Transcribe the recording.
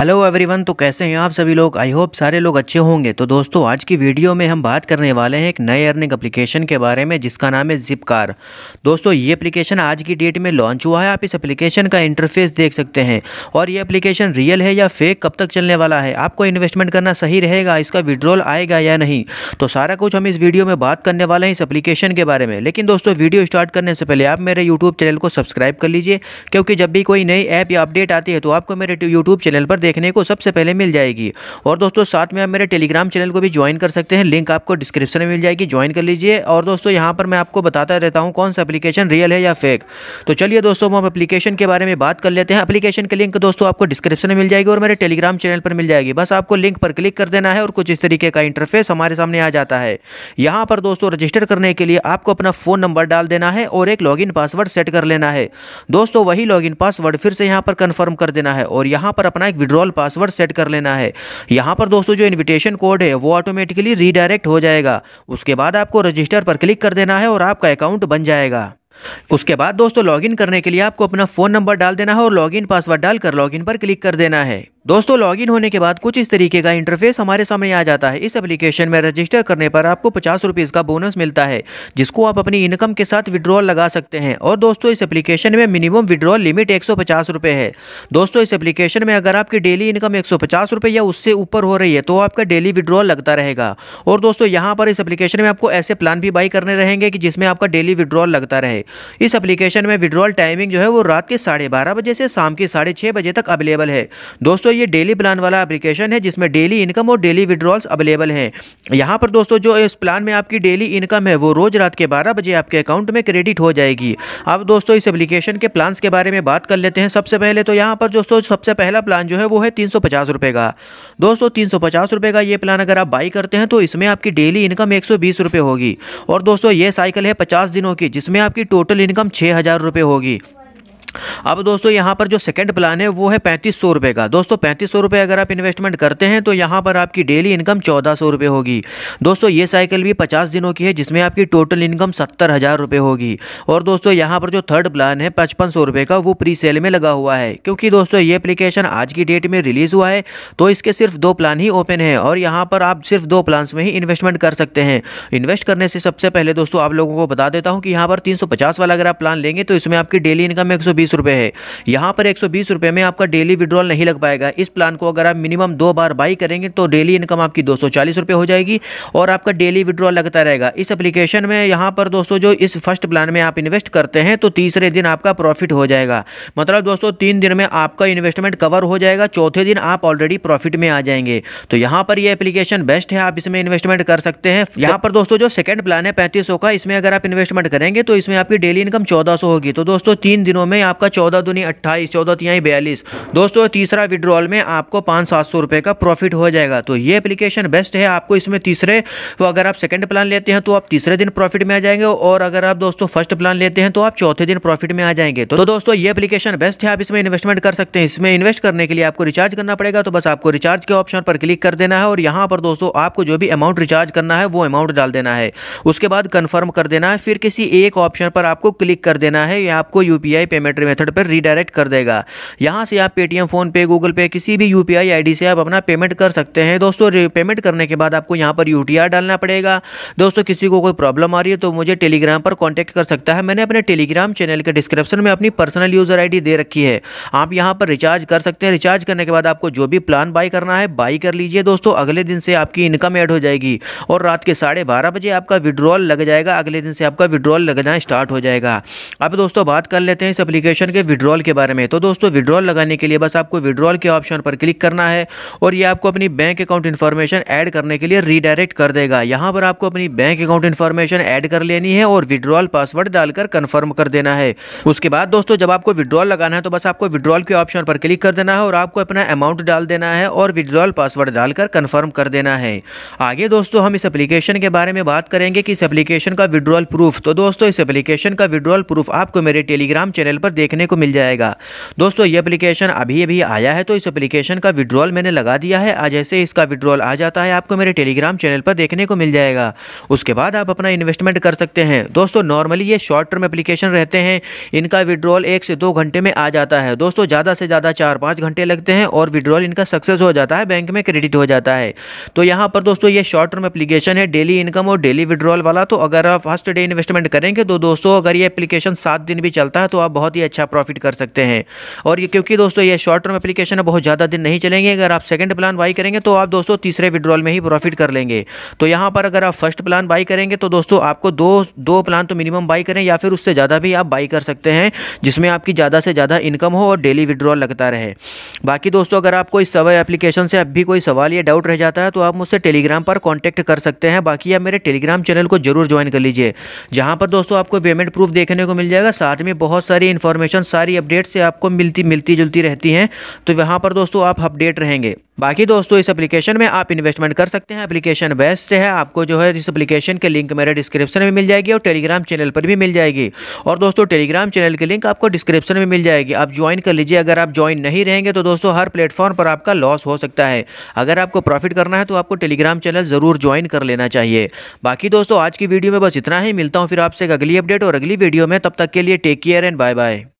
hello everyone तो कैसे हैं आप सभी लोग आई होप सारे लोग अच्छे होंगे तो दोस्तों आज की वीडियो में हम बात करने वाले हैं एक नए अर्निंग एप्लीकेशन के बारे में जिसका नाम है जिपकार दोस्तों ये एप्लीकेशन आज की डेट में लॉन्च हुआ है आप इस एप्लीकेशन का इंटरफेस देख सकते हैं और ये एप्लीकेशन रियल है या फेक कब तक चलने वाला है आपको इन्वेस्टमेंट करना सही रहेगा इसका विड्रॉल आएगा या नहीं तो सारा कुछ हम इस वीडियो में बात करने वाले हैं इस एप्लीकेशन के बारे में लेकिन दोस्तों वीडियो स्टार्ट करने से पहले आप मेरे यूट्यूब चैनल को सब्सक्राइब कर लीजिए क्योंकि जब भी कोई नई ऐप या अपडेट आती है तो आपको मेरे यूट्यूब चैनल पर देखने को सबसे पहले मिल जाएगी और दोस्तों साथ में आप मेरे टेलीग्राम चैनल को भी ज्वाइन कर सकते हैं लिंक आपको डिस्क्रिप्शन में मिल जाएगी ज्वाइन कर लीजिए और दोस्तों यहाँ पर मैं आपको बताता रहता हूँ कौन सा अपलीकेशन रियल है या फेक तो चलिए दोस्तों हम अपलीकेशन के बारे में बात कर लेते हैं अपलीकेशन के लिंक दोस्तों आपको डिस्क्रिप्शन में मिल जाएगी और मेरे टेलीग्राम चैनल पर मिल जाएगी बस आपको लिंक पर क्लिक कर देना है और कुछ इस तरीके का इंटरफेस हमारे सामने आ जाता है यहाँ पर दोस्तों रजिस्टर करने के लिए आपको अपना फ़ोन नंबर डाल देना है और एक लॉगिन पासवर्ड सेट कर लेना है दोस्तों वही लॉगिन पासवर्ड फिर से यहाँ पर कंफर्म कर देना है और यहाँ पर अपना एक विड्रॉल पासवर्ड सेट कर लेना है यहाँ पर दोस्तों जो इन्विटेशन कोड है वो ऑटोमेटिकली रीडायरेक्ट हो जाएगा उसके बाद आपको रजिस्टर पर क्लिक कर देना है और आपका अकाउंट बन जाएगा उसके बाद दोस्तों लॉगिन करने के लिए आपको अपना फ़ोन नंबर डाल देना है और लॉगिन पासवर्ड डालकर लॉगिन पर क्लिक कर देना है दोस्तों लॉगिन होने के बाद कुछ इस तरीके का इंटरफेस हमारे सामने आ जाता है इस एप्लीकेशन में रजिस्टर करने पर आपको पचास रुपीज़ का बोनस मिलता है जिसको आप अपनी इनकम के साथ विड्रॉल लगा सकते हैं और दोस्तों इस एप्लीकेशन में मिनिमम विड्रॉल लिमिट एक सौ है दोस्तों इस एप्लीकेशन में अगर आपकी डेली इनकम एक सौ या उससे ऊपर हो रही है तो आपका डेली विड्रॉल लगता रहेगा और दोस्तों यहाँ पर इस एप्लीकेशन में आपको ऐसे प्लान भी बाई करने रहेंगे कि जिसमें आपका डेली विड्रॉल लगता रहे इस एप्लीकेशन में विड्रॉल टाइमिंग जो है वो रात के साढ़े बजे से शाम के साढ़े बजे तक अवेलेबल है दोस्तों दोस्तों ये डेली प्लान वाला एप्लीकेशन है जिसमें डेली इनकम और डेली विड्रॉल्स अवेलेबल हैं यहाँ पर दोस्तों जो इस प्लान में आपकी डेली इनकम है वो रोज़ रात के बारह बजे आपके अकाउंट में क्रेडिट हो जाएगी अब दोस्तों इस एप्लीकेशन के प्लान्स के बारे में बात कर लेते हैं सबसे पहले तो यहाँ पर दोस्तों सबसे पहला प्लान जो है वो है तीन सौ का दोस्तों तीन सौ का ये प्लान अगर आप बाई करते हैं तो इसमें आपकी डेली इनकम एक होगी और दोस्तों ये साइकिल है पचास दिनों की जिसमें आपकी टोटल इनकम छः होगी अब दोस्तों यहाँ पर जो सेकंड प्लान है वो है पैंतीस सौ रुपये का दोस्तों पैंतीस सौ रुपये अगर आप इन्वेस्टमेंट करते हैं तो यहाँ पर आपकी डेली इनकम चौदह सौ रुपये होगी दोस्तों ये साइकिल भी पचास दिनों की है जिसमें आपकी टोटल इनकम सत्तर हज़ार रुपये होगी और दोस्तों यहाँ पर जो थर्ड प्लान है पचपन सौ रुपये का वो प्री सेल में लगा हुआ है क्योंकि दोस्तों ये अप्लीकेशन आज की डेट में रिलीज़ हुआ है तो इसके सिर्फ दो प्लान ही ओपन है और यहाँ पर आप सिर्फ दो प्लान में ही इन्वेस्टमेंट कर सकते हैं इन्वेस्ट करने से सबसे पहले दोस्तों आप लोगों को बता देता हूँ कि यहाँ पर तीन वाला अगर आप प्लान लेंगे तो इसमें आपकी डेली इनकम एक बीस रुपये है यहाँ पर एक सौ बीस रुपये में आपका डेली विड्रॉल नहीं लग पाएगा इस प्लान को अगर आप मिनिमम दो बार बाई करेंगे तो डेली इनकम आपकी दो सौ चालीस रुपये हो जाएगी और आपका डेली विड्रॉल लगता रहेगा इस एप्लीकेशन में यहाँ पर दोस्तों जो इस फर्स्ट प्लान में आप इन्वेस्ट करते हैं तो तीसरे दिन आपका प्रॉफिट हो जाएगा मतलब दोस्तों तीन दिन में आपका इन्वेस्टमेंट कवर हो जाएगा चौथे दिन आप ऑलरेडी प्रॉफिट में आ जाएंगे तो यहाँ पर यह एप्लीकेशन बेस्ट है आप इसमें इन्वेस्टमेंट कर सकते हैं यहाँ पर दोस्तों जो सेकंड प्लान है पैंतीस का इसमें अगर आप इन्वेस्टमेंट करेंगे तो इसमें आपकी डेली इनकम चौदह होगी तो दोस्तों तीन दिनों में आपका चौदह दुनी अट्ठाईस चौदह तिहाई बयालीस दोस्तों तीसरा विड्रॉल में आपको पाँच सात सौ रुपये का प्रॉफिट हो जाएगा तो ये एप्लीकेशन बेस्ट है आपको इसमें तीसरे तो अगर आप सेकेंड प्लान लेते हैं तो आप तीसरे दिन प्रॉफिट में आ जाएंगे और अगर आप दोस्तों फर्स्ट प्लान लेते हैं तो आप चौथे दिन प्रॉफिट में आ जाएंगे तो, तो दोस्तों ये एप्लीकेशन बेस्ट है आप इसमें इन्वेस्टमेंट कर सकते हैं इसमें इन्वेस्ट करने के लिए आपको रिचार्ज करना पड़ेगा तो बस आपको रिचार्ज के ऑप्शन पर क्लिक कर देना है और यहाँ पर दोस्तों आपको जो भी अमाउंट रिचार्ज करना है वो अमाउंट डाल देना है उसके बाद कन्फर्म कर देना है फिर किसी एक ऑप्शन पर आपको क्लिक कर देना है या आपको यूपीआई पेमेंट पेमेंट मेथड पर रीडायरेक्ट कर देगा यहाँ से आप पेटीएम फोन पे गूगल पे किसी भी यू पी से आप अपना पेमेंट कर सकते हैं दोस्तों पेमेंट करने के बाद आपको यहाँ पर यू डालना पड़ेगा दोस्तों किसी को कोई प्रॉब्लम आ रही है तो मुझे टेलीग्राम पर कॉन्टैक्ट कर सकता है मैंने अपने टेलीग्राम चैनल के डिस्क्रिप्शन में अपनी पर्सनल यूज़र आई दे रखी है आप यहाँ पर रिचार्ज कर सकते हैं रिचार्ज करने के बाद आपको जो भी प्लान बाई करना है बाई कर लीजिए दोस्तों अगले दिन से आपकी इनकम ऐड हो जाएगी और रात के साढ़े बारह बजे आपका विड्रॉल लग जाएगा अगले दिन से आपका विड्रॉल लगना स्टार्ट हो जाएगा अब दोस्तों बात कर लेते हैं इस एप्लीकेशन एप्लीकेशन के विड्रॉल के बारे में तो दोस्तों विड्रॉल लगाने के लिए बस आपको विड्रॉल के ऑप्शन पर क्लिक करना है और ये आपको अपनी बैंक अकाउंट इन्फॉर्मेशन ऐड करने के लिए रीडायरेक्ट कर देगा यहाँ पर आपको अपनी बैंक अकाउंट इन्फॉर्मेशन ऐड कर लेनी है और विड्रॉल पासवर्ड डालकर कन्फर्म कर देना है उसके बाद दोस्तों जब आपको विड्रॉल लगाना है तो बस आपको विड्रॉल के ऑप्शन पर क्लिक कर देना है और आपको अपना अमाउंट डाल देना है और विड्रॉल पासवर्ड डालकर कन्फर्म कर देना है आगे दोस्तों हम इस एप्लीकेशन के बारे में बात करेंगे कि इस एप्लीकेशन का विड्रॉल प्रूफ तो दोस्तों इस एप्लीकेशन का विड्रॉल प्रूफ आपको मेरे टेलीग्राम चैनल पर देखने को मिल जाएगा दोस्तों ये एप्लीकेशन अभी अभी आया है तो इस एप्लीकेशन का विड्रॉल मैंने लगा दिया है आज ऐसे इसका विड्रॉल आ जाता है आपको मेरे टेलीग्राम चैनल पर देखने को मिल जाएगा उसके बाद आप अपना इन्वेस्टमेंट कर सकते हैं दोस्तों नॉर्मली ये शॉर्ट टर्म एप्लीकेशन रहते हैं इनका विड्रॉल एक से दो घंटे में आ जाता है दोस्तों ज़्यादा से ज़्यादा चार पाँच घंटे लगते हैं और विड्रॉल इनका सक्सेस हो जाता है बैंक में क्रेडिट हो जाता है तो यहाँ पर दोस्तों ये शॉर्ट टर्म एप्लीकेशन है डेली इनकम और डेली विड्रॉल वाला तो अगर आप फर्स्ट डे इन्वेस्टमेंट करेंगे तो दोस्तों अगर ये एप्लीकेशन सात दिन भी चलता है तो आप बहुत ही अच्छा प्रॉफिट कर सकते हैं और ये क्योंकि दोस्तों ये शॉर्ट टर्म एप्लीकेशन है बहुत ज़्यादा दिन नहीं चलेंगे अगर आप सेकंड प्लान बाई करेंगे तो आप दोस्तों तीसरे विड्रॉल में ही प्रॉफिट कर लेंगे तो यहाँ पर अगर आप फर्स्ट प्लान बाई करेंगे तो दोस्तों आपको दो दो प्लान तो मिनिमम बाई करें या फिर उससे ज़्यादा भी आप बाई कर सकते हैं जिसमें आपकी ज़्यादा से ज़्यादा इनकम हो और डेली विड्रॉल लगता रहे बाकी दोस्तों अगर आपको इस सवा एप्लीकेशन से अब भी कोई सवाल या डाउट रह जाता है तो आप मुझसे टेलीग्राम पर कॉन्टैक्ट कर सकते हैं बाकी आप मेरे टेलीग्राम चैनल को जरूर ज्वाइन कर लीजिए जहाँ पर दोस्तों आपको पेमेंट प्रूफ देखने को मिल जाएगा साथ में बहुत सारी इन्फॉर्मेशन इन्फॉर्मेशन सारी अपडेट्स से आपको मिलती मिलती जुलती रहती हैं तो वहाँ पर दोस्तों आप अपडेट रहेंगे बाकी दोस्तों इस एप्लीकेशन में आप इन्वेस्टमेंट कर सकते हैं एप्लीकेशन बेस्ट है आपको जो है इस एप्लीकेशन के लिंक मेरे डिस्क्रिप्शन में मिल जाएगी और टेलीग्राम चैनल पर भी मिल जाएगी और दोस्तों टेलीग्राम चैनल की लिंक आपको डिस्क्रिप्शन में मिल जाएगी आप ज्वाइन कर लीजिए अगर आप ज्वाइन नहीं रहेंगे तो दोस्तों हर प्लेटफॉर्म पर आपका लॉस हो सकता है अगर आपको प्रॉफिट करना है तो आपको टेलीग्राम चैनल ज़रूर ज्वाइन कर लेना चाहिए बाकी दोस्तों आज की वीडियो में बस इतना ही मिलता हूँ फिर आपसे अगली अपडेट और अगली वीडियो में तब तक के लिए take care and bye bye